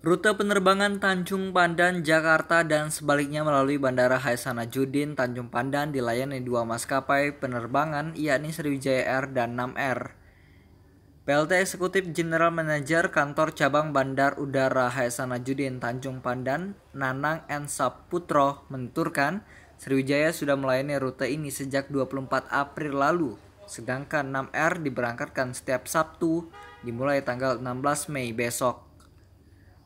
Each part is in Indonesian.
Rute penerbangan Tanjung Pandan, Jakarta dan sebaliknya melalui Bandara Judin, Tanjung Pandan dilayani dua maskapai penerbangan yakni Sriwijaya Air dan 6R. PLT Eksekutif General Manager Kantor Cabang Bandar Udara Judin, Tanjung Pandan, Nanang N. Saputro menturkan Sriwijaya sudah melayani rute ini sejak 24 April lalu, sedangkan 6R diberangkatkan setiap Sabtu dimulai tanggal 16 Mei besok.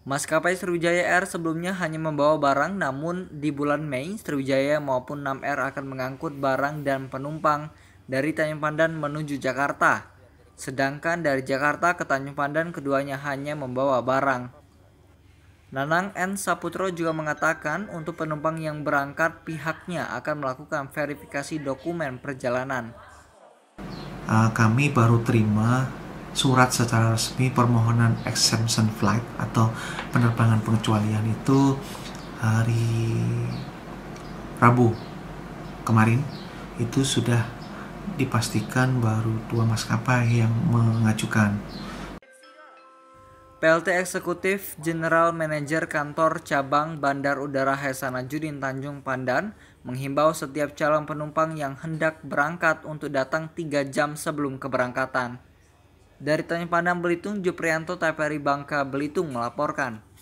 Maskapai Sriwijaya Air sebelumnya hanya membawa barang, namun di bulan Mei, Sriwijaya maupun 6 Air akan mengangkut barang dan penumpang dari Tanjung Pandan menuju Jakarta. Sedangkan dari Jakarta ke Tanjung Pandan keduanya hanya membawa barang. Nanang N. Saputro juga mengatakan untuk penumpang yang berangkat pihaknya akan melakukan verifikasi dokumen perjalanan. Ah, kami baru terima surat secara resmi permohonan exemption flight atau penerbangan pengecualian itu hari Rabu kemarin itu sudah dipastikan baru dua maskapai yang mengajukan. PLT Eksekutif General Manager Kantor Cabang Bandar Udara Hasanuddin Tanjung Pandan menghimbau setiap calon penumpang yang hendak berangkat untuk datang 3 jam sebelum keberangkatan. Dari Tanjung Pandan Belitung, Juprianto Taperi Bangka Belitung melaporkan.